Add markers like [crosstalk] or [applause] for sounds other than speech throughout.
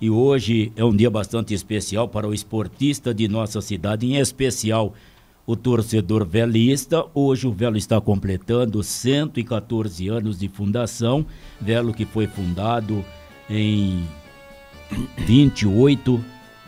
e hoje é um dia bastante especial para o esportista de nossa cidade, em especial o torcedor velista. Hoje o Velo está completando 114 anos de fundação. Velo que foi fundado em 28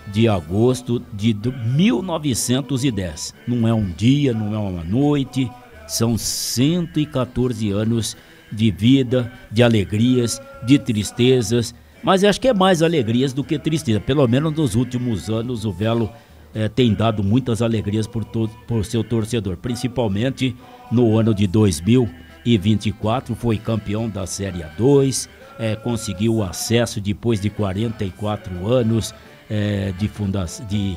de agosto de 1910. Não é um dia, não é uma noite, são 114 anos de vida, de alegrias, de tristezas, mas acho que é mais alegrias do que tristeza. Pelo menos nos últimos anos o Velo é, tem dado muitas alegrias por, todo, por seu torcedor, principalmente no ano de 2024, foi campeão da Série 2, é, eh, conseguiu o acesso depois de 44 anos é, de, funda de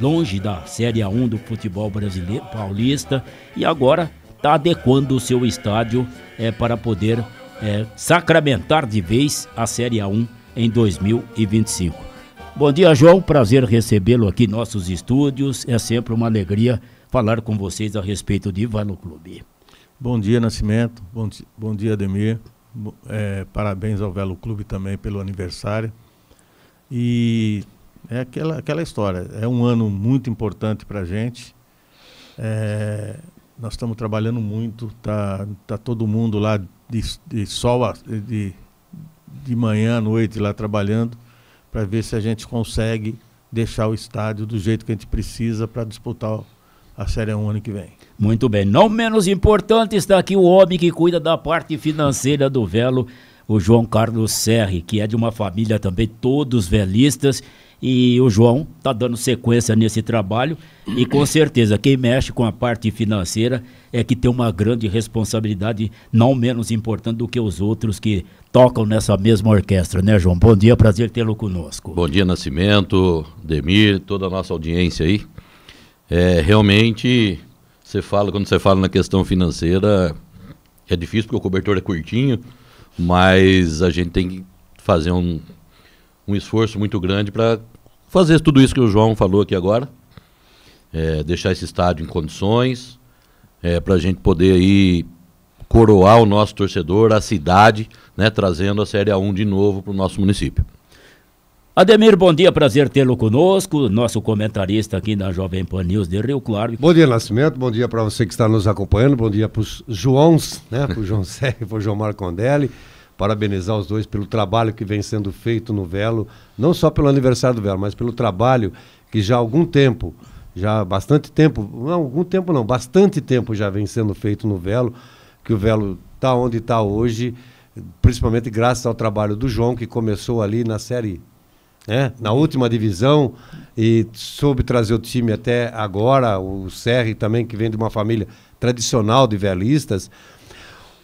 longe da Série 1 do futebol brasileiro paulista e agora está adequando o seu estádio para poder é, sacramentar de vez a Série A1 em 2025. Bom dia, João. Prazer recebê-lo aqui em nossos estúdios. É sempre uma alegria falar com vocês a respeito de Velo Clube. Bom dia, Nascimento. Bom, dia, bom dia, Ademir. É, parabéns ao Velo Clube também pelo aniversário. E é aquela, aquela história. É um ano muito importante para a gente. É, nós estamos trabalhando muito, tá, tá todo mundo lá de, de sol a, de, de manhã à noite lá trabalhando para ver se a gente consegue deixar o estádio do jeito que a gente precisa para disputar a Série 1 ano que vem. Muito bem. Não menos importante está aqui o homem que cuida da parte financeira do Velo, o João Carlos Serri, que é de uma família também todos velistas e o João está dando sequência nesse trabalho e com certeza quem mexe com a parte financeira é que tem uma grande responsabilidade, não menos importante do que os outros que tocam nessa mesma orquestra, né, João? Bom dia, prazer tê-lo conosco. Bom dia, Nascimento, Demir, toda a nossa audiência aí. É, realmente, você fala, quando você fala na questão financeira, é difícil porque o cobertor é curtinho, mas a gente tem que fazer um um esforço muito grande para fazer tudo isso que o João falou aqui agora, é, deixar esse estádio em condições, é, para a gente poder aí coroar o nosso torcedor, a cidade, né, trazendo a Série A1 de novo para o nosso município. Ademir, bom dia, prazer tê-lo conosco, nosso comentarista aqui na Jovem Pan News de Rio Claro. Bom dia, Nascimento, bom dia para você que está nos acompanhando, bom dia para os Joãos, né, para o João Sérgio, para o João Marcondelli parabenizar os dois pelo trabalho que vem sendo feito no Velo, não só pelo aniversário do Velo, mas pelo trabalho que já há algum tempo, já há bastante tempo, não algum tempo não, bastante tempo já vem sendo feito no Velo, que o Velo está onde está hoje, principalmente graças ao trabalho do João, que começou ali na Série né, na última divisão e soube trazer o time até agora, o Serri também, que vem de uma família tradicional de velistas.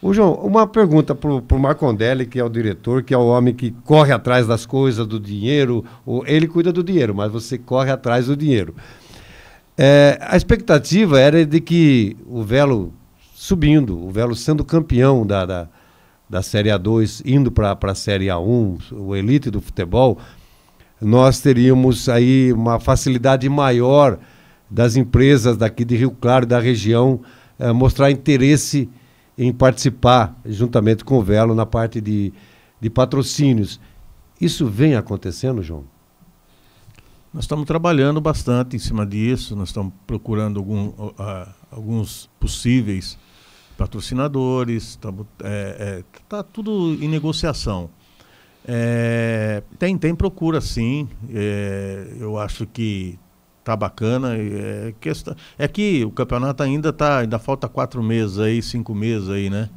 O João, uma pergunta para o Marcondelli, que é o diretor, que é o homem que corre atrás das coisas, do dinheiro. Ele cuida do dinheiro, mas você corre atrás do dinheiro. É, a expectativa era de que o Velo subindo, o Velo sendo campeão da, da, da Série A2, indo para a Série A1, o elite do futebol, nós teríamos aí uma facilidade maior das empresas daqui de Rio Claro, da região, é, mostrar interesse em participar juntamente com o Velo na parte de, de patrocínios. Isso vem acontecendo, João? Nós estamos trabalhando bastante em cima disso, nós estamos procurando algum, uh, alguns possíveis patrocinadores, está é, é, tá tudo em negociação. É, tem, tem procura sim, é, eu acho que tá bacana. É, questão, é que o campeonato ainda tá, ainda falta quatro meses aí, cinco meses aí, né?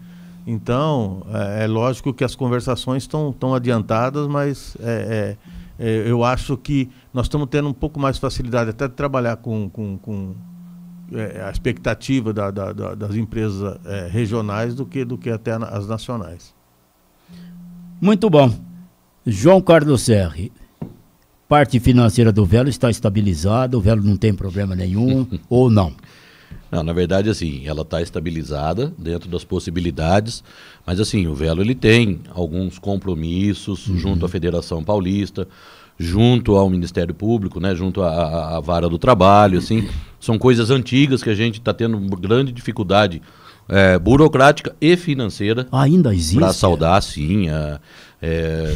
Então, é, é lógico que as conversações estão adiantadas, mas é, é, é, eu acho que nós estamos tendo um pouco mais facilidade até de trabalhar com, com, com é, a expectativa da, da, da, das empresas é, regionais do que, do que até as nacionais. Muito bom. João Carlos Serri parte financeira do Velo está estabilizada, o Velo não tem problema nenhum [laughs] ou não? Não, na verdade, assim, ela está estabilizada dentro das possibilidades, mas assim, o Velo ele tem alguns compromissos uhum. junto à Federação Paulista, junto ao Ministério Público, né, junto à, à Vara do Trabalho, assim, são coisas antigas que a gente está tendo grande dificuldade é, burocrática e financeira. Ainda existe? Para saudar, sim. A, é, é,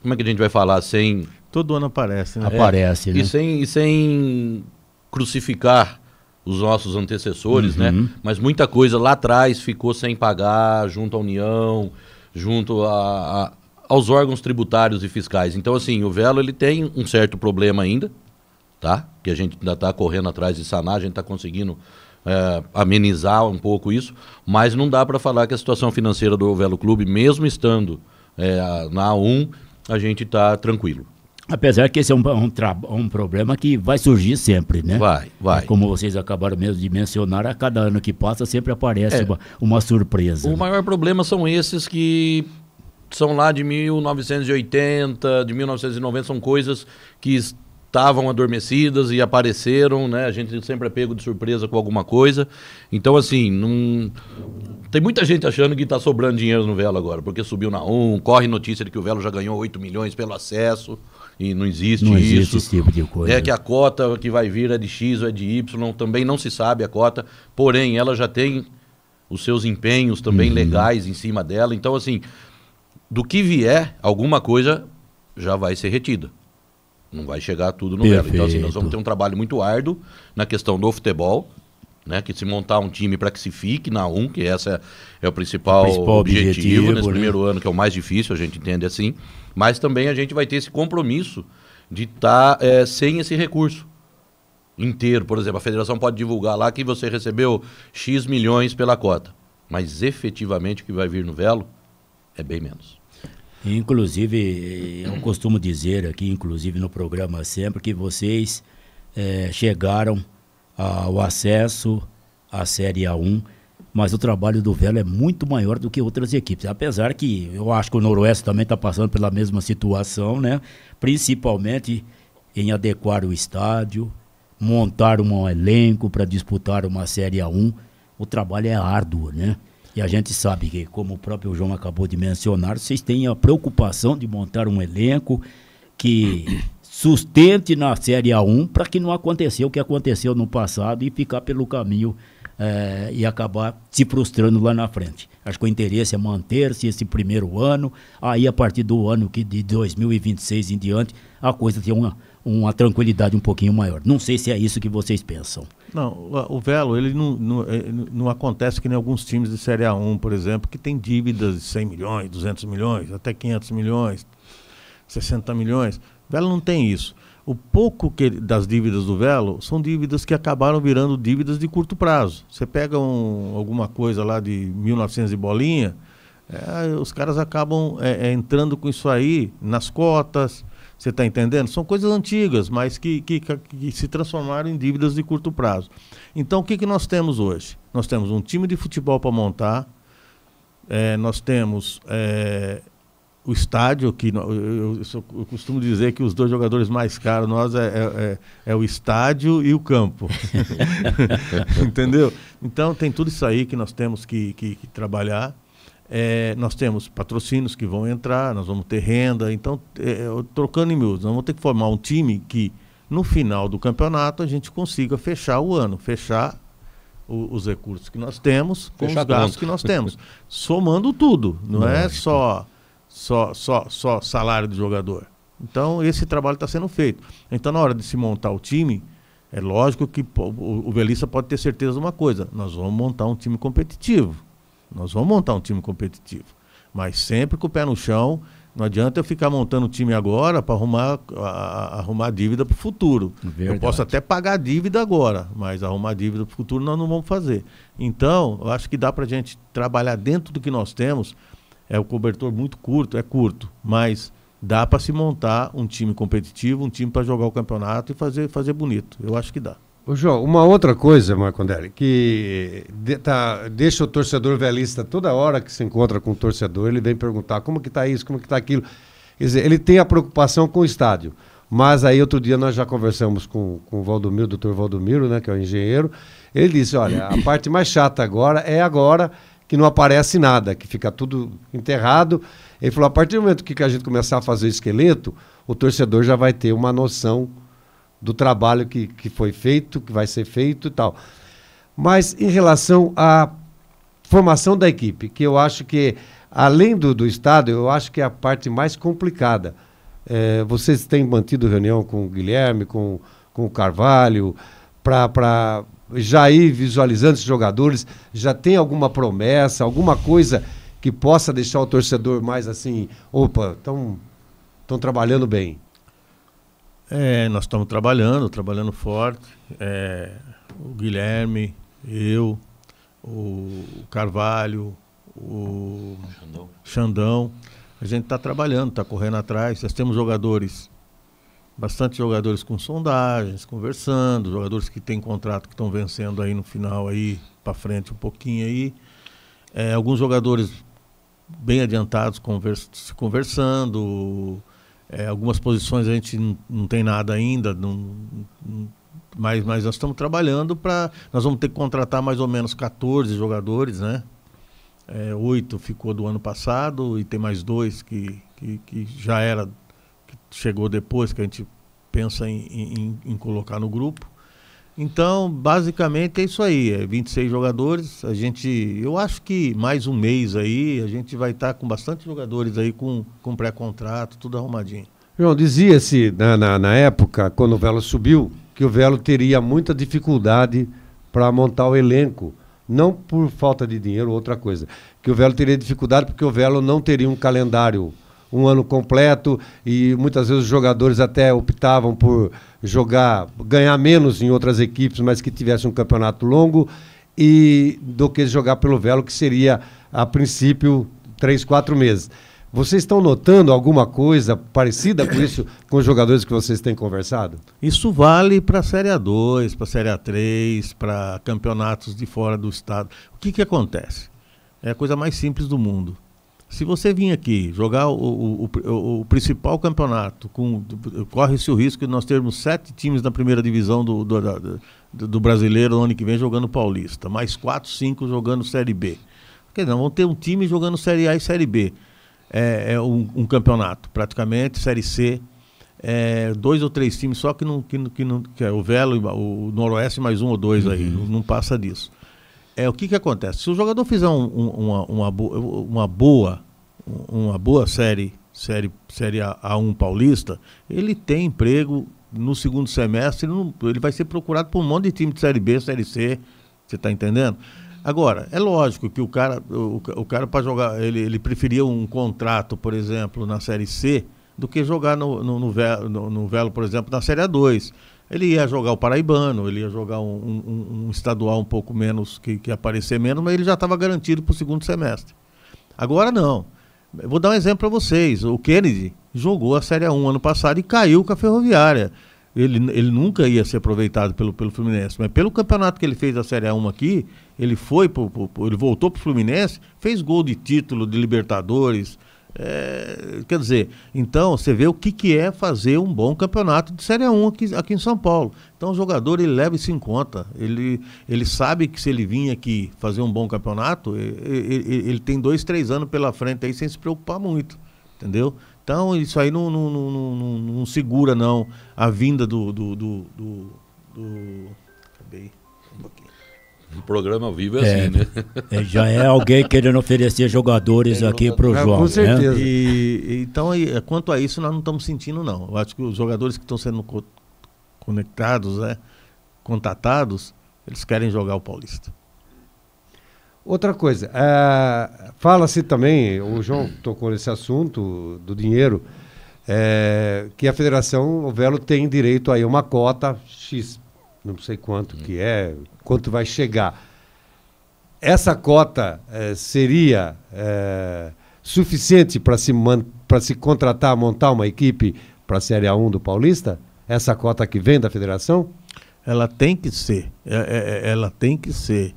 como é que a gente vai falar sem Todo ano aparece, né? Aparece, é, né? E sem, e sem crucificar os nossos antecessores, né? uhum. né? Mas muita coisa lá atrás ficou sem pagar junto à União, junto a, a, aos órgãos tributários e fiscais. Então, assim, o Velo ele tem um certo problema ainda, tá? Que a gente ainda está correndo atrás de sanar, a gente está conseguindo é, amenizar um pouco isso, mas não dá para falar que a situação financeira do Velo Clube, mesmo estando é, na A1, a gente está tranquilo. Apesar que esse é um, um, um, problema que vai surgir sempre, né? Vai, vai. É como vocês acabaram mesmo de mencionar, a cada ano que passa sempre aparece é. uma, uma, surpresa. O né? maior problema são esses que são lá de 1980, de 1990, são coisas que estavam adormecidas e apareceram, né? A gente sempre é pego de surpresa com alguma coisa. Então, assim, não... tem muita gente achando que está sobrando dinheiro no Velo agora, porque subiu na 1, corre notícia de que o Velo já ganhou 8 milhões pelo acesso e não existe não isso. esse tipo de coisa. É que a cota que vai vir é de X ou é de Y, também não se sabe a cota, porém ela já tem os seus empenhos também uhum. legais em cima dela. Então, assim, do que vier, alguma coisa já vai ser retida. Não vai chegar tudo no Perfeito. Belo. Então, assim, nós vamos ter um trabalho muito árduo na questão do futebol, né? Que se montar um time para que se fique na 1, um, que essa é, é o principal, o principal objetivo, objetivo nesse né? primeiro ano, que é o mais difícil, a gente entende assim. Mas também a gente vai ter esse compromisso de estar tá, é, sem esse recurso inteiro. Por exemplo, a federação pode divulgar lá que você recebeu X milhões pela cota. Mas efetivamente o que vai vir no velo é bem menos. Inclusive, eu costumo dizer aqui, inclusive no programa sempre, que vocês é, chegaram ao acesso à Série A1 mas o trabalho do Velo é muito maior do que outras equipes. Apesar que eu acho que o Noroeste também está passando pela mesma situação, né? Principalmente em adequar o estádio, montar um elenco para disputar uma Série A1. O trabalho é árduo, né? E a gente sabe que, como o próprio João acabou de mencionar, vocês têm a preocupação de montar um elenco que [coughs] sustente na Série A1 para que não aconteça o que aconteceu no passado e ficar pelo caminho é, e acabar se frustrando lá na frente. Acho que o interesse é manter-se esse primeiro ano, aí a partir do ano que de 2026 em diante, a coisa tem uma, uma tranquilidade um pouquinho maior. Não sei se é isso que vocês pensam. Não, o, Velo, ele não, eh, não, não, acontece que nem alguns times de Série A1, por exemplo, que tem dívidas de 100 milhões, 200 milhões, até 500 milhões, 60 milhões. O Velo não tem isso o pouco que das dívidas do Velo são dívidas que acabaram virando dívidas de curto prazo. Você pega um, alguma coisa lá de 1900 e bolinha, é, os caras acabam é, é, entrando com isso aí nas cotas. Você está entendendo? São coisas antigas, mas que, que, que, se transformaram em dívidas de curto prazo. Então, o que, que nós temos hoje? Nós temos um time de futebol para montar, é, nós temos é, o estádio, que eu, eu, costumo dizer que os dois jogadores mais caros nós é, é, é, é o estádio e o campo. [laughs] [laughs] Entendeu? Então tem tudo isso aí que nós temos que, que, que trabalhar. É, nós temos patrocínios que vão entrar, nós vamos ter renda. Então, é, é, trocando em miúdos, nós vamos ter que formar um time que, no final do campeonato, a gente consiga fechar o ano, fechar o, os recursos que nós temos com fechar os gastos que nós temos. Somando tudo, não, não é só só, só, só salário do jogador. Então, esse trabalho está sendo feito. Então, na hora de se montar o time, é lógico que o, o pode ter certeza de uma coisa: nós vamos montar um time competitivo. Nós vamos montar um time competitivo. Mas sempre com o pé no chão, não adianta eu ficar montando o time agora para arrumar, arrumar dívida para o futuro. Verdade. Eu posso até pagar a dívida agora, mas arrumar dívida para o futuro nós não vamos fazer. Então, eu acho que dá para a gente trabalhar dentro do que nós temos é o cobertor muito curto, é curto, mas dá para se montar um time competitivo, um time para jogar o campeonato e fazer, fazer bonito. Eu acho que dá. Ô João, uma outra coisa, Marcondelli, que de, tá, deixa o torcedor velista toda hora que se encontra com o torcedor, ele vem perguntar como que tá isso, como que tá aquilo. Quer dizer, ele tem a preocupação com o estádio. Mas aí outro dia nós já conversamos com, com o Valdomiro, o doutor Valdomiro, né, que é o engenheiro. Ele disse, olha, a [clears throat] parte mais chata agora é agora que não aparece nada, que fica tudo enterrado. Ele falou: a partir do momento que a gente começar a fazer o esqueleto, o torcedor já vai ter uma noção do trabalho que, que foi feito, que vai ser feito e tal. Mas em relação à formação da equipe, que eu acho que, além do, do Estado, eu acho que é a parte mais complicada. É, vocês têm mantido reunião com o Guilherme, com, com o Carvalho, para já ir visualizando esses jogadores? Já tem alguma promessa, alguma coisa que possa deixar o torcedor mais assim, opa, estão tão trabalhando bem? É, nós estamos trabalhando, trabalhando forte. É, o Guilherme, eu, o Carvalho, o Xandão. Xandão. A gente está trabalhando, está correndo atrás. Nós temos jogadores bastante jogadores com sondagens, conversando, jogadores que têm contrato que estão vencendo aí no final aí para frente um pouquinho aí, é, alguns jogadores bem adiantados convers se conversando, é, algumas posições a gente não, tem nada ainda, não, não, mas, mas nós estamos trabalhando para nós vamos ter que contratar mais ou menos 14 jogadores, né? É, oito ficou do ano passado e tem mais dois que, que, que já era que chegou depois, que a gente pensa em, em, em colocar no grupo. Então, basicamente é isso aí, é 26 jogadores. A gente, eu acho que mais um mês aí, a gente vai estar tá com bastante jogadores aí com, com pré-contrato, tudo arrumadinho. João, dizia-se na, né, na, na, época, quando o Velo subiu, que o Velo teria muita dificuldade para montar o elenco. Não por falta de dinheiro ou outra coisa. Que o Velo teria dificuldade porque o Velo não teria um calendário um ano completo e muitas vezes os jogadores até optavam por jogar, ganhar menos em outras equipes, mas que tivesse um campeonato longo e do que jogar pelo Velo, que seria a princípio três, quatro meses. Vocês estão notando alguma coisa parecida com isso [coughs] com os jogadores que vocês têm conversado? Isso vale para a Série A2, para a Série A3, para campeonatos de fora do estado. O que, que acontece? É a coisa mais simples do mundo. Se você vir aqui jogar o, o, o, o principal campeonato, corre-se o risco de nós termos sete times na primeira divisão do, do, do, do brasileiro no ano que vem jogando paulista, mais quatro, cinco jogando Série B. Quer dizer, vão ter um time jogando Série A e Série B. É, é um, um, campeonato, praticamente, Série C. É, dois ou três times só que não, que, que não que é o Velo, o Noroeste mais um ou dois uhum. aí, não, não passa disso é o que, que acontece? Se o jogador fizer um, um, uma, uma, uma, boa uma boa série, série, série A1 paulista, ele tem emprego no segundo semestre, ele, ele vai ser procurado por um monte de time de série B, série C, você está entendendo? Agora, é lógico que o cara, o, o cara para jogar, ele, ele preferia um contrato, por exemplo, na série C, do que jogar no, no, no, velo, no, no velo, por exemplo, na série A2 ele ia jogar o Paraibano, ele ia jogar um, um, um estadual um pouco menos, que, que aparecer menos, mas ele já estava garantido para o segundo semestre. Agora não. vou dar um exemplo para vocês. O Kennedy jogou a Série 1 ano passado e caiu com a Ferroviária. Ele, ele nunca ia ser aproveitado pelo, pelo Fluminense, mas pelo campeonato que ele fez da Série 1 aqui, ele foi pro, pro, ele voltou para o Fluminense, fez gol de título de Libertadores, é, quer dizer, então você vê o que, que é fazer um bom campeonato de Série 1 aqui, aqui em São Paulo. Então o jogador ele leva isso em conta. Ele, ele sabe que se ele vir aqui fazer um bom campeonato, ele, ele, ele tem dois, três anos pela frente aí sem se preocupar muito. Entendeu? Então isso aí não, não, não, não, não segura não a vinda do. do, do, do, do... Acabei o programa ao vivo assim, é, né? é assim, né? já é alguém querendo oferecer jogadores é, aqui para o João Com né? certeza. Né? E, então, é, quanto a isso, nós não estamos sentindo, não. Eu acho que os jogadores que estão sendo co conectados, né, contatados, eles querem jogar o Paulista. Outra coisa, é, fala-se também, o João tocou nesse assunto do dinheiro, é, que a federação, o Velo tem direito aí a uma cota X não sei quanto que é, quanto vai chegar. Essa cota eh, seria eh, suficiente para se, se contratar, montar uma equipe para a Série A1 do Paulista? Essa cota que vem da federação? Ela tem que ser. É, é, é ela tem que ser.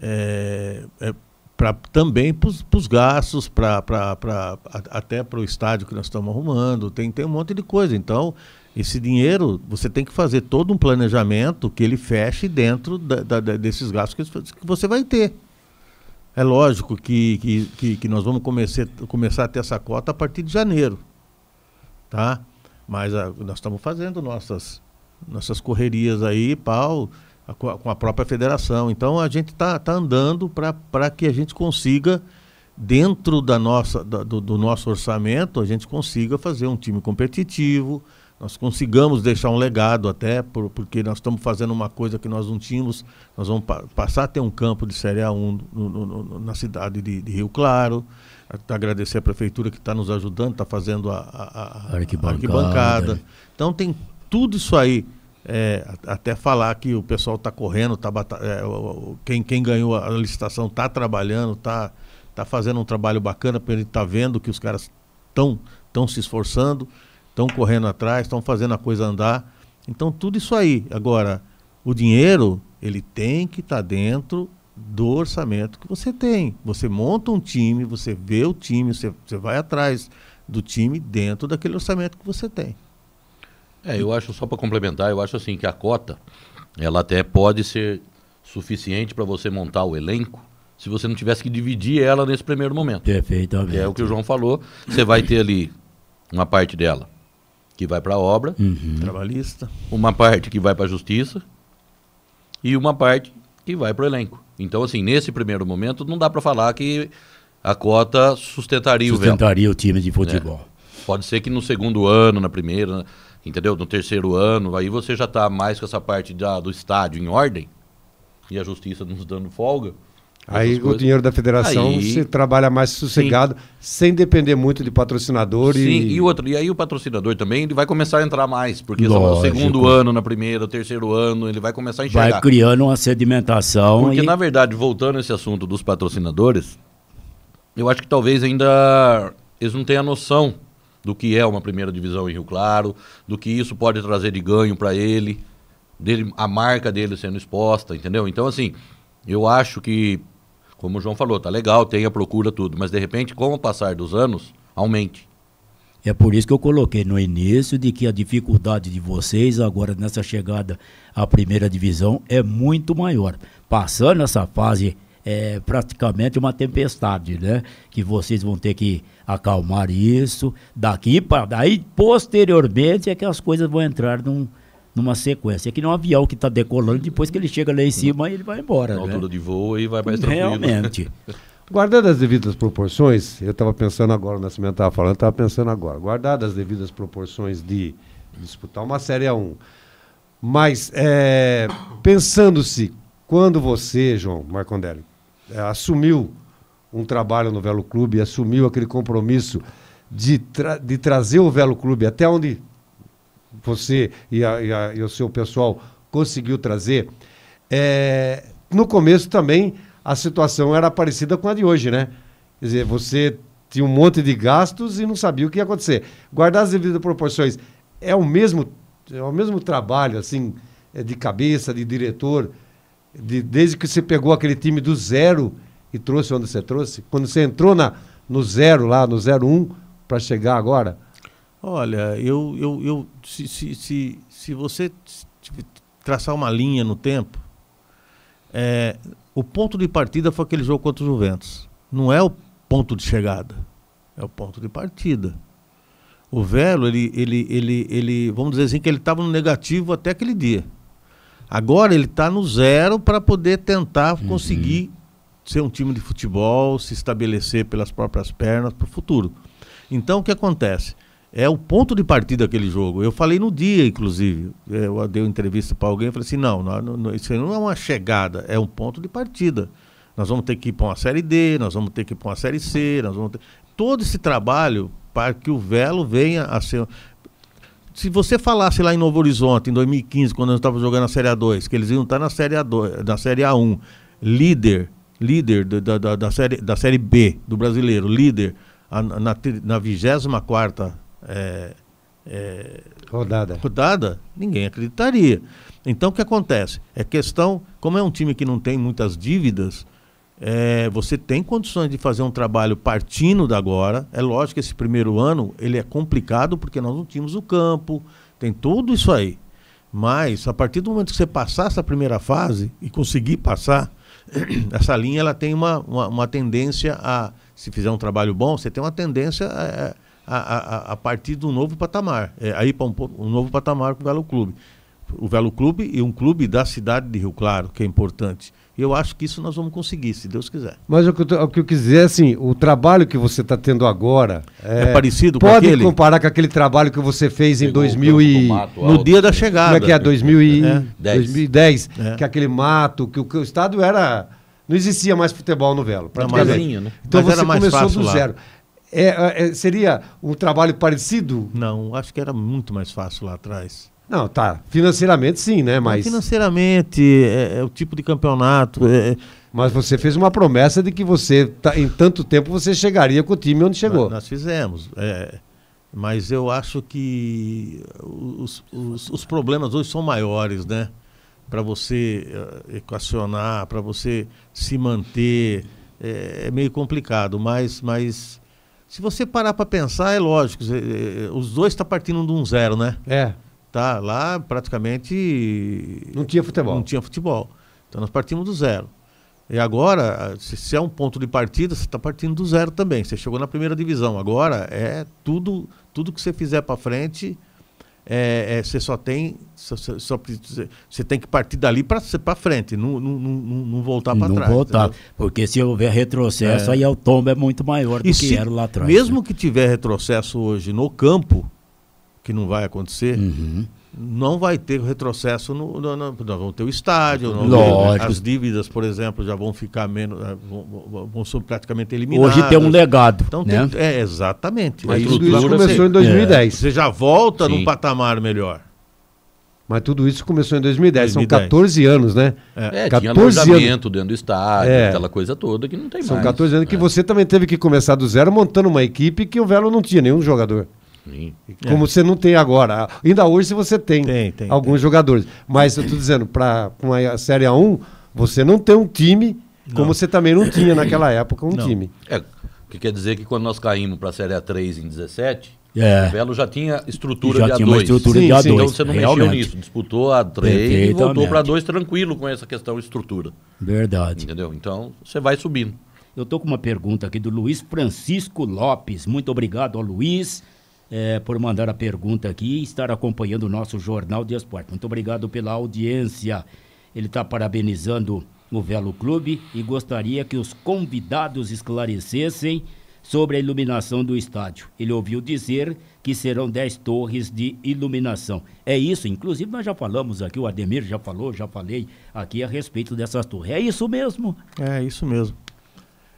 É, é pra, também para os gastos, pra, pra, pra, a, até para o estádio que nós estamos arrumando, tem, tem um monte de coisa. Então, esse dinheiro, você tem que fazer todo um planejamento que ele feche dentro da, da, desses gastos que, você vai ter. É lógico que, que, que, que nós vamos comece, começar a ter essa cota a partir de janeiro. Tá? Mas a, nós estamos fazendo nossas, nossas correrias aí, pau, a, com a própria federação. Então a gente está tá andando para que a gente consiga, dentro da nossa, da, do, do nosso orçamento, a gente consiga fazer um time competitivo, nós consigamos deixar um legado até, por, porque nós estamos fazendo uma coisa que nós não tínhamos. Nós vamos pa passar a ter um campo de Série A1 no, no, no, na cidade de, de, Rio Claro. Agradecer a prefeitura que está nos ajudando, está fazendo a, a, a arquibancada. arquibancada. Então tem tudo isso aí. É, até falar que o pessoal está correndo, tá é, quem, quem ganhou a licitação está trabalhando, está tá fazendo um trabalho bacana, porque ele está vendo que os caras estão tão se esforçando estão correndo atrás, estão fazendo a coisa andar. Então, tudo isso aí. Agora, o dinheiro, ele tem que estar tá dentro do orçamento que você tem. Você monta um time, você vê o time, você, você vai atrás do time dentro daquele orçamento que você tem. É, eu acho, só para complementar, eu acho assim que a cota, ela até pode ser suficiente para você montar o elenco, se você não tivesse que dividir ela nesse primeiro momento. Perfeitamente. É o que o João falou, você vai ter ali uma parte dela que vai para a obra, uhum. trabalhista, uma parte que vai para a justiça e uma parte que vai para o elenco. Então, assim, nesse primeiro momento, não dá para falar que a cota sustentaria, sustentaria o Sustentaria o time de futebol. É. Pode ser que no segundo ano, na primeira, entendeu? No terceiro ano, aí você já está mais com essa parte da, do estádio em ordem e a justiça nos dando folga Aí o dinheiro da federação aí... você trabalha mais sossegado, Sim. sem depender muito de patrocinador. Sim, e... e outro, e aí o patrocinador também ele vai começar a entrar mais, porque no é segundo ano, na primeira, terceiro ano, ele vai começar a enxergar. Vai criando uma sedimentação. Porque, e... na verdade, voltando a esse assunto dos patrocinadores, eu acho que talvez ainda eles não tenham a noção do que é uma primeira divisão em Rio Claro, do que isso pode trazer de ganho para ele, dele, a marca dele sendo exposta, entendeu? Então, assim eu acho que, como o João falou, tá legal, tem a procura, tudo, mas de repente, com o passar dos anos, aumente. É por isso que eu coloquei no início de que a dificuldade de vocês agora nessa chegada à primeira divisão é muito maior. Passando essa fase é praticamente uma tempestade, né? Que vocês vão ter que acalmar isso daqui para daí posteriormente é que as coisas vão entrar num, numa sequência. É que nem um avião que está decolando, depois que ele chega lá em cima, ele vai embora. Na né? altura de voo e vai mais tranquilo. Realmente. [laughs] Guardando as devidas proporções, eu estava pensando agora, o Nascimento estava falando, estava pensando agora, guardadas as devidas proporções de disputar uma Série A1. Mas, é, pensando-se, quando você, João Marcondelli, é, assumiu um trabalho no Velo Clube, assumiu aquele compromisso de, tra de trazer o Velo Clube até onde você e, a, e, a, e o seu pessoal conseguiu trazer, é, no começo também a situação era parecida com a de hoje, né? Quer dizer, você tinha um monte de gastos e não sabia o que ia acontecer. Guardar as devidas proporções é o mesmo, é o mesmo trabalho, assim, é de cabeça, de diretor, de, desde que você pegou aquele time do zero e trouxe onde você trouxe? Quando você entrou na, no zero lá, no zero um, para chegar agora? Olha, eu, eu, eu se, se, se, se você traçar uma linha no tempo, é, o ponto de partida foi aquele jogo contra o Juventus. Não é o ponto de chegada, é o ponto de partida. O Velo, ele, ele, ele, ele vamos dizer assim, que ele estava no negativo até aquele dia. Agora ele está no zero para poder tentar uhum. conseguir ser um time de futebol, se estabelecer pelas próprias pernas para o futuro. Então, o que acontece? é o ponto de partida daquele jogo. Eu falei no dia, inclusive, eu dei uma entrevista para alguém e falei assim: não, não, não, isso não é uma chegada, é um ponto de partida. Nós vamos ter que ir para uma série D, nós vamos ter que ir para uma série C, nós vamos ter. Todo esse trabalho para que o Velo venha a ser. Se você falasse lá em Novo Horizonte, em 2015, quando nós estávamos jogando a Série A2, que eles iam estar na Série, A2, na série A1, líder, líder da, da, da, série, da Série B do brasileiro, líder, a, na, na 24 é, é, rodada. rodada, ninguém acreditaria. Então, o que acontece? É questão, como é um time que não tem muitas dívidas, é, você tem condições de fazer um trabalho partindo da agora. É lógico que esse primeiro ano ele é complicado porque nós não tínhamos o campo, tem tudo isso aí. Mas a partir do momento que você passar essa primeira fase e conseguir passar, [clears throat] essa linha ela tem uma, uma, uma tendência a, se fizer um trabalho bom, você tem uma tendência a, a, a, a partir de um novo patamar, é, aí para um, um, novo patamar com o Velo Clube. O Velo Clube e um clube da cidade de Rio Claro, que é importante. e Eu acho que isso nós vamos conseguir, se Deus quiser. Mas o que eu, o que eu quiser, é assim, o trabalho que você está tendo agora. É, é parecido com pode aquele? Pode comparar com aquele trabalho que você fez em 2000 e. Mato, no alto, dia da chegada. Como é que é? 2010. é. 2010. É. Que aquele mato, que o, que o Estado era. Não existia mais futebol no Velo. Não, mas, né? Então Mas você começou do zero. É, é, é, seria um trabalho parecido? Não, acho que era muito mais fácil lá atrás. Não, tá. Financeiramente sim, né? Mas... Financeiramente, é, é o tipo de campeonato. É, é. Mas você fez uma promessa de que você, tá, em tanto tempo, você chegaria com o time onde chegou. Nós, nós fizemos. mas eu acho que os, os, os problemas hoje são maiores, né? Para você eh, equacionar, para você se manter. É, meio complicado, mas, mas se você parar para pensar, é lógico, é, é, os dois estão tá partindo de um zero, né? É. Tá, lá praticamente. Não tinha futebol. Não tinha futebol. Então nós partimos do zero. E agora, se é um ponto de partida, você está partindo do zero também. Você chegou na primeira divisão. Agora é tudo, tudo que você fizer para frente é, é, você só tem. Só, só, você tem que partir dali para frente, não, não, não, não voltar para trás. Não voltar, porque se houver retrocesso, é. aí o tombo é muito maior do e que se, era lá atrás. Mesmo né? que tiver retrocesso hoje no campo, que não vai acontecer, uhum não vai ter retrocesso no, no, no, no o estádio. as dívidas, por exemplo, já vão ficar menos, eh, vão, vão ser praticamente eliminadas. Hoje tem um legado. Então, né? tem, é, exatamente. Mas tudo isso começou você, em 2010. É. Você já volta Sim. num patamar melhor. Mas tudo isso começou em 2010, 2010. são 14 anos, né? É, 14 é, tinha anos. dentro do estádio, é. aquela coisa toda que não tem são mais. São 14 anos é. que você também teve que começar do zero montando uma equipe que o Velo não tinha nenhum jogador. Sim. Como é. você não tem agora. Ainda hoje você tem, tem, tem alguns tem. jogadores. Mas eu estou dizendo, para com a Série A1, você não tem um time não. como você também não tinha naquela [coughs] época um não. time. É, que quer dizer que quando nós caímos para a Série A3 em 17, é. O Belo já tinha estrutura já de A2. Tinha uma estrutura sim, de A2. Sim. Então você não Realmente. mexeu nisso. Disputou A3 e voltou para A2 tranquilo com essa questão de estrutura. Verdade. Entendeu? Então você vai subindo. Eu estou com uma pergunta aqui do Luiz Francisco Lopes. Muito obrigado ao Luiz é, por mandar a pergunta aqui e estar acompanhando o nosso Jornal de Esporte. Muito obrigado pela audiência. Ele está parabenizando o Velo Clube e gostaria que os convidados esclarecessem sobre a iluminação do estádio. Ele ouviu dizer que serão 10 torres de iluminação. É isso, inclusive nós já falamos aqui, o Ademir já falou, já falei aqui a respeito dessas torres. É isso mesmo? É isso mesmo.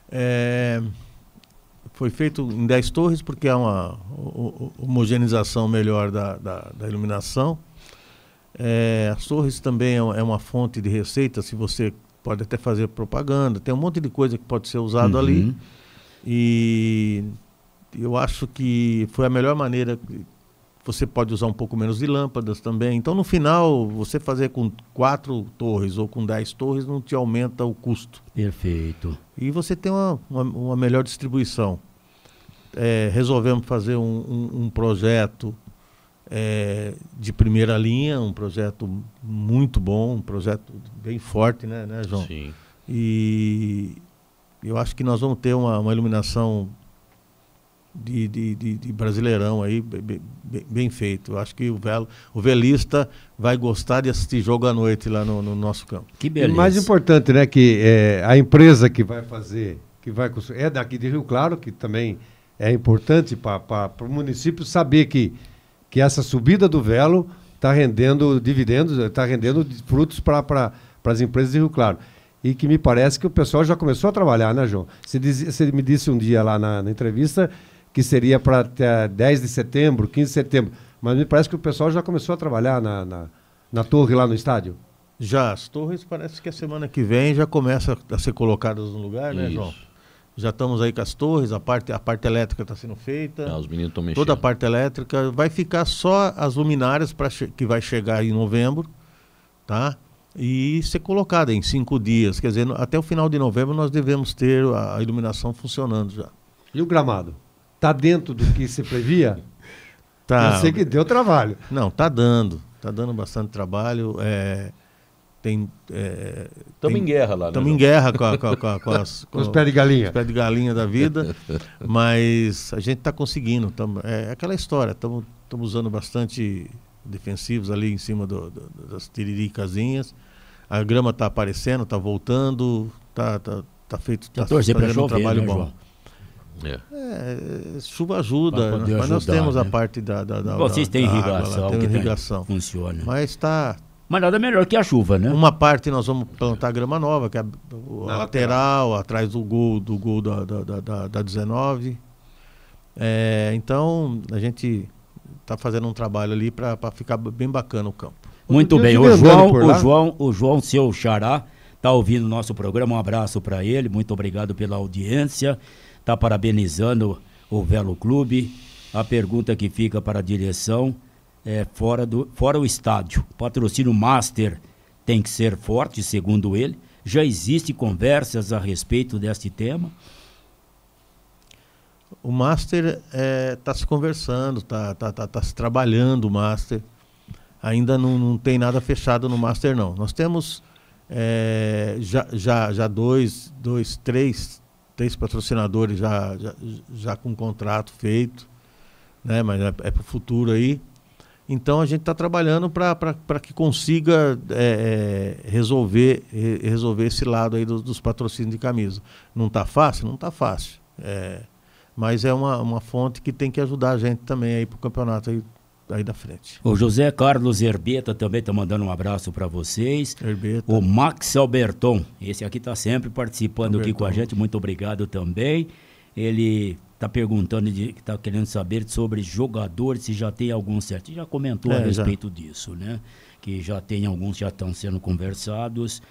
É, foi feito em 10 torres porque há uma homogeneização melhor da, da, da iluminação. É, as torres também é, é uma fonte de receita, se você pode até fazer propaganda, tem um monte de coisa que pode ser usado uhum. ali. E eu acho que foi a melhor maneira. Você pode usar um pouco menos de lâmpadas também. Então, no final, você fazer com quatro torres ou com dez torres não te aumenta o custo. Perfeito. E você tem uma, uma, uma melhor distribuição é, resolvemos fazer um, um, um projeto é, de primeira linha, um projeto muito bom, um projeto bem forte, né, né João? Sim. E eu acho que nós vamos ter uma, uma iluminação de, de, de, de, brasileirão aí bem, bem, bem, feito. Eu acho que o, velo, o velista vai gostar de assistir jogo à noite lá no, no nosso campo. Que beleza. E mais importante, né, que é, a empresa que vai fazer, que vai construir, é daqui de Rio Claro, que também é importante para o município saber que, que essa subida do velo está rendendo dividendos, está rendendo frutos para pra, as empresas de Rio Claro. E que me parece que o pessoal já começou a trabalhar, né, João? Você, diz, você me disse um dia lá na, na entrevista que seria para até 10 de setembro, 15 de setembro. Mas me parece que o pessoal já começou a trabalhar na, na, na torre lá no estádio. Já, as torres parece que a semana que vem já começa a ser colocadas no lugar, né, Isso. João? Já estamos aí com as torres, a parte, a parte elétrica está sendo feita. Ah, os meninos estão mexendo. Toda a parte elétrica. Vai ficar só as luminárias pra, que vai chegar em novembro, tá? E ser colocada em cinco dias. Quer dizer, até o final de novembro nós devemos ter a, a iluminação funcionando já. E o gramado? Está dentro do que se previa? tá. Eu sei que deu trabalho. Não, está dando. está dando bastante trabalho. É tem. Estamos é, em guerra lá, Estamos né, em guerra com, a, com, a, com, a, com, as, [laughs] com os pés de galinha. Os pés de galinha da vida. [laughs] mas a gente está conseguindo. Tamo, é, é aquela história, estamos usando bastante defensivos ali em cima do, do, das tiriricazinhas. A grama está aparecendo, está voltando, está tá, tá feito. Está tá fazendo um trabalho né, bom. É. é. É, chuva ajuda, mas ajudar, nós temos né? a parte da, da, da Vocês têm irrigação, água, lá, tem tá irrigação. Funciona. Mas está mas nada melhor que a chuva, né? Uma parte nós vamos plantar grama nova, que é a lateral, atrás do gol, do gol da, da, da, da 19. É, então, a gente está fazendo um trabalho ali para ficar bem bacana o campo. Muito bem, o João, o João, o João, seu xará, está ouvindo o nosso programa, um abraço para ele, muito obrigado pela audiência, está parabenizando o Velo Clube. A pergunta que fica para a direção é, fora, do, fora o estádio. O patrocínio master tem que ser forte, segundo ele. Já existem conversas a respeito deste tema. O master está é, tá se conversando, está tá, tá, tá se trabalhando o master. Ainda não, não tem nada fechado no master, não. Nós temos é, já, já, já dois, dois, três, três patrocinadores já, já, já com contrato feito, né? mas é, é para o futuro aí. Então a gente está trabalhando para que consiga é, é resolver, resolver esse lado aí dos, dos patrocínios de camisa. Não está fácil? Não está fácil. É, mas é uma, uma fonte que tem que ajudar a gente também aí para o campeonato aí, aí da frente. O José Carlos Herbeta também está mandando um abraço para vocês. Herbeta. O Max Alberton, esse aqui está sempre participando Alberton. aqui com a gente, muito obrigado também. Ele está perguntando, de, que está querendo saber sobre jogadores, se já tem algum certo. Já comentou é, a respeito já. disso, né? Que já tem alguns já estão sendo conversados.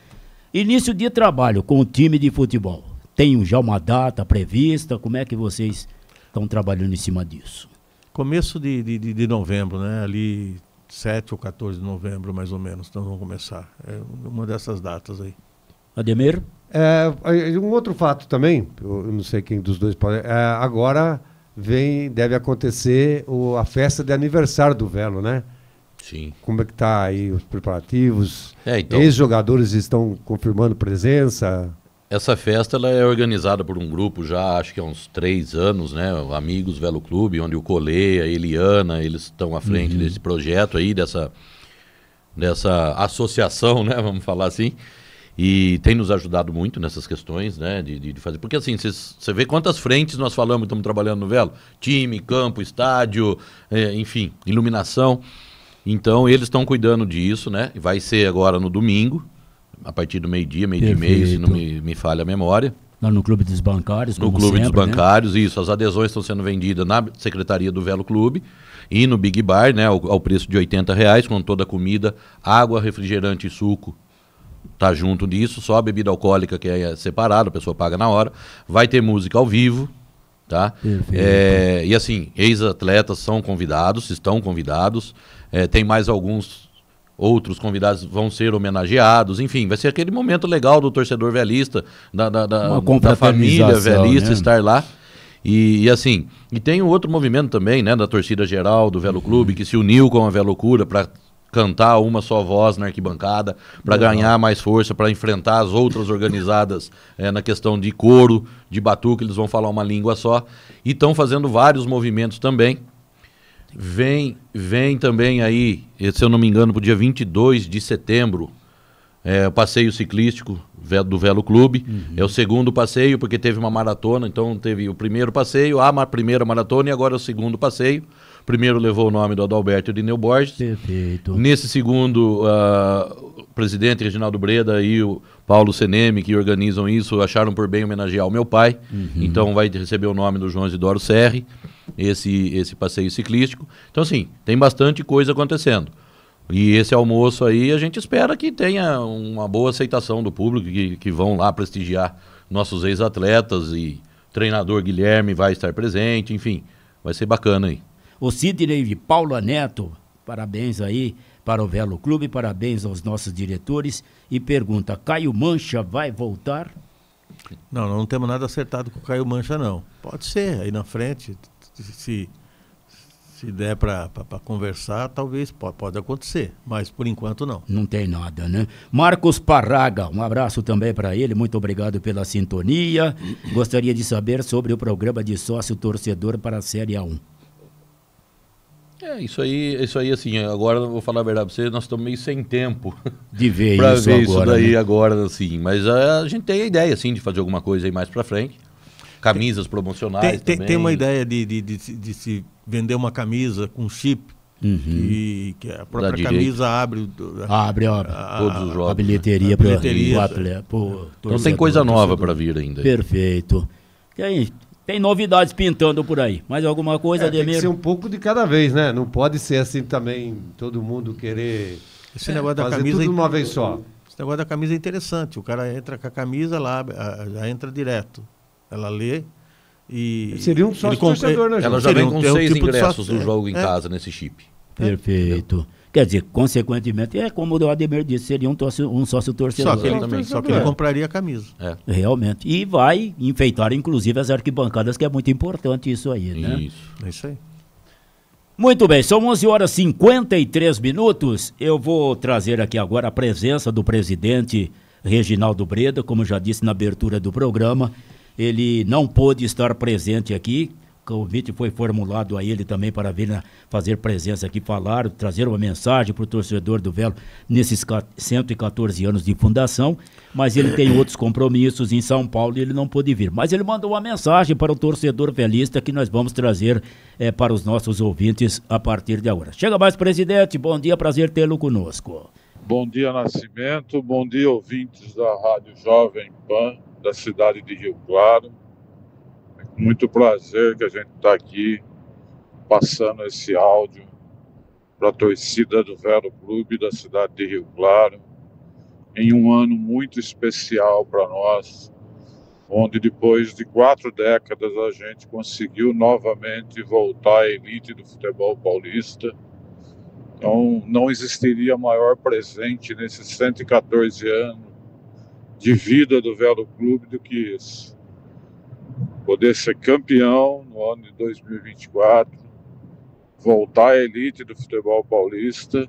Início de trabalho com o time de futebol. Tem já uma data prevista? Como é que vocês estão trabalhando em cima disso? Começo de, de, de novembro, né? Ali 7 ou 14 de novembro, mais ou menos, então vamos começar. É uma dessas datas aí. Ademir? É, um outro fato também, eu não sei quem dos dois pode. É, agora vem, deve acontecer o, a festa de aniversário do Velo, né? Sim. Como é que tá aí os preparativos? É, então, Ex-jogadores estão confirmando presença? Essa festa ela é organizada por um grupo já, acho que há uns três anos, né? Amigos Velo Clube, onde o Coleia, a Eliana, eles estão à frente uhum. desse projeto aí, dessa, dessa associação, né? Vamos falar assim e tem nos ajudado muito nessas questões, né? De, de, de fazer. Porque assim, você vê quantas frentes nós falamos, estamos trabalhando no Velo: time, campo, estádio, é, enfim, iluminação. Então eles estão cuidando disso, né? Vai ser agora no domingo, a partir do meio-dia, meio-dia e meio, se não me, me falha a memória. Lá no Clube dos Bancários. No Clube sempre, dos né? Bancários, né? isso. As adesões estão sendo vendidas na Secretaria do Velo Clube e no Big Bar, né? Ao, ao preço de R$ reais, com toda a comida, água, refrigerante e suco tá junto disso, só a bebida alcoólica que é separada, a pessoa paga na hora. Vai ter música ao vivo, tá? É, e assim, ex-atletas são convidados, estão convidados. É, tem mais alguns outros convidados vão ser homenageados, enfim, vai ser aquele momento legal do torcedor velhista, da, da, da, da família velhista né? estar lá. E, e, assim, e tem um outro movimento também, né, da torcida geral do Velo uhum. Clube, que se uniu com a Velocura para cantar uma só voz na arquibancada, para ganhar mais força, para enfrentar as outras organizadas é, na questão de coro de batuque, eles vão falar uma língua só. E estão fazendo vários movimentos também. Vem, vem também aí, eh, se eu não me engano, para o dia 22 de setembro, é, passeio ciclístico do Velo Clube. Uhum. É o segundo passeio, porque teve uma maratona, então teve o primeiro passeio, a primeira maratona e agora é o segundo passeio primeiro levou o nome do Adalberto de Borges. Perfeito. Nesse segundo, uh, o presidente Reginaldo Breda e o Paulo Seneme, que organizam isso, acharam por bem homenagear o meu pai. Uhum. Então vai receber o nome do João Isidoro Serri, esse, esse passeio ciclístico. Então, assim, tem bastante coisa acontecendo. E esse almoço aí, a gente espera que tenha uma boa aceitação do público, que, que vão lá prestigiar nossos ex-atletas e treinador Guilherme vai estar presente, enfim, vai ser bacana aí. O Sidney de Paula Neto, parabéns aí para o Velo Clube, parabéns aos nossos diretores. E pergunta: Caio Mancha vai voltar? Não, não temos nada acertado com o Caio Mancha, não. Pode ser, aí na frente, se, se der para conversar, talvez pode, pode acontecer, mas por enquanto não. Não tem nada, né? Marcos Parraga, um abraço também para ele, muito obrigado pela sintonia. Gostaria de saber sobre o programa de sócio torcedor para a Série A1. É, isso aí, isso aí, assim, agora vou falar a verdade pra você, nós estamos meio sem tempo. [laughs] De ver pra isso ver agora, isso daí né? agora, assim. Mas a, ah, a, gente tem a ideia, assim, de fazer alguma coisa aí mais pra frente. Camisas tem, promocionais tem, também. Tem uma ideia de, de, de, de, se vender uma camisa com chip, uhum. que, que, a própria da camisa abre... A, abre, a, todos os jogos. A né? bilheteria, para o atleta. então tem coisa nova para vir ainda. Perfeito. E aí, tem novidades pintando por aí. Mais alguma coisa, é, Ademir? Tem que ser um pouco de cada vez, né? Não pode ser assim também, todo mundo querer Esse negócio da fazer camisa tudo é de uma vez só. Esse negócio da camisa é interessante. O cara entra com a camisa lá, já entra direto. Ela lê, e seria um sócio torcedor, né? Ela já vem com seis tipo ingressos do jogo em é. casa nesse chip. Perfeito. Quer dizer, consequentemente, é como o Ademir disse, seria um, torce, um sócio torcedor. Só que ele, também, só que ele compraria a camisa. É. é. Realmente. E vai enfeitar, inclusive, as arquibancadas, que é muito importante isso aí, né? Isso. É isso aí. Muito bem, são 11 horas e 53 minutos. Eu vou trazer aqui agora a presença do presidente Reginaldo Breda, como já disse na abertura do programa. Ele não pôde estar presente aqui, convite foi formulado a ele também para vir na, fazer presença aqui, falar, trazer uma mensagem para o torcedor do Velo nesses 114 anos de fundação, mas ele tem outros compromissos em São Paulo e ele não pôde vir. Mas ele mandou uma mensagem para o torcedor velista que nós vamos trazer é, para os nossos ouvintes a partir de agora. Chega mais, presidente. Bom dia, prazer tê-lo conosco. Bom dia, Nascimento. Bom dia, ouvintes da Rádio Jovem Pan, da cidade de Rio Claro muito prazer que a gente está aqui passando esse áudio para a torcida do Velo Clube da cidade de Rio Claro, em um ano muito especial para nós, onde depois de quatro décadas a gente conseguiu novamente voltar à elite do futebol paulista. Então, não existiria maior presente nesses 114 anos de vida do Velo Clube do que isso poder ser campeão no ano de 2024, voltar à elite do futebol paulista.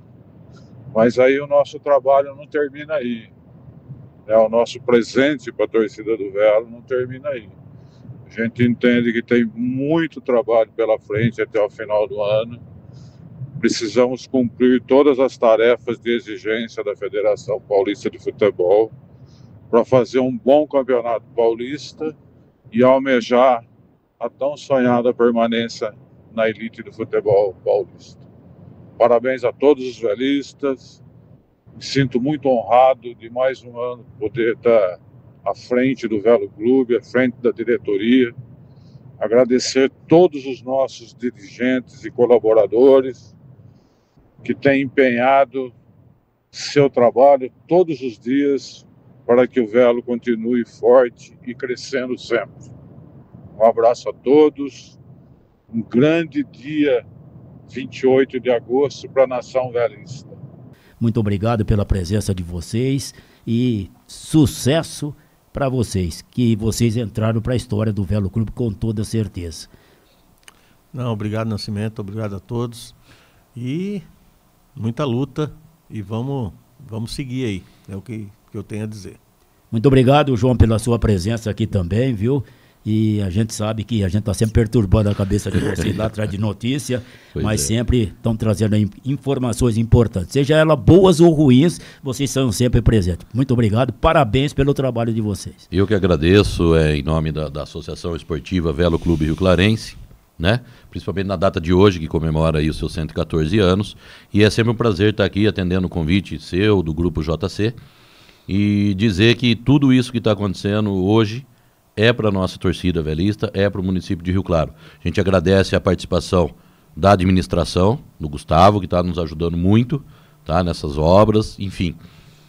Mas aí o nosso trabalho não termina aí. É O nosso presente para a torcida do Velo não termina aí. A gente entende que tem muito trabalho pela frente até o final do ano. Precisamos cumprir todas as tarefas de exigência da Federação Paulista de Futebol para fazer um bom campeonato paulista e almejar a tão sonhada permanência na elite do futebol paulista. Parabéns a todos os velistas. Me sinto muito honrado de mais um ano poder estar à frente do Velo Clube, à frente da diretoria. Agradecer todos os nossos dirigentes e colaboradores que têm empenhado seu trabalho todos os dias para que o velo continue forte e crescendo sempre. Um abraço a todos, um grande dia 28 de agosto para a nação velista. Muito obrigado pela presença de vocês e sucesso para vocês, que vocês entraram para a história do Velo Clube com toda certeza. Não, obrigado Nascimento, obrigado a todos e muita luta e vamos vamos seguir aí. É o que que eu tenho a dizer. Muito obrigado, João, pela sua presença aqui também, viu? E a gente sabe que a gente está sempre perturbando a cabeça de vocês lá atrás de notícia, pois mas é. sempre estão trazendo informações importantes. Seja elas boas ou ruins, vocês são sempre presentes. Muito obrigado, parabéns pelo trabalho de vocês. Eu que agradeço, é, em nome da, da Associação Esportiva Velo Clube Rio Clarense, né? Principalmente na data de hoje, que comemora aí os seus 114 anos. E é sempre um prazer estar aqui atendendo o convite seu, do Grupo JC e dizer que tudo isso que está acontecendo hoje é para a nossa torcida velista, é para o município de Rio Claro. A gente agradece a participação da administração, do Gustavo, que está nos ajudando muito tá, nessas obras, enfim.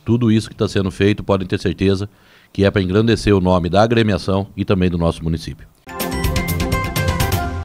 Tudo isso que está sendo feito, podem ter certeza que é para engrandecer o nome da agremiação e também do nosso município.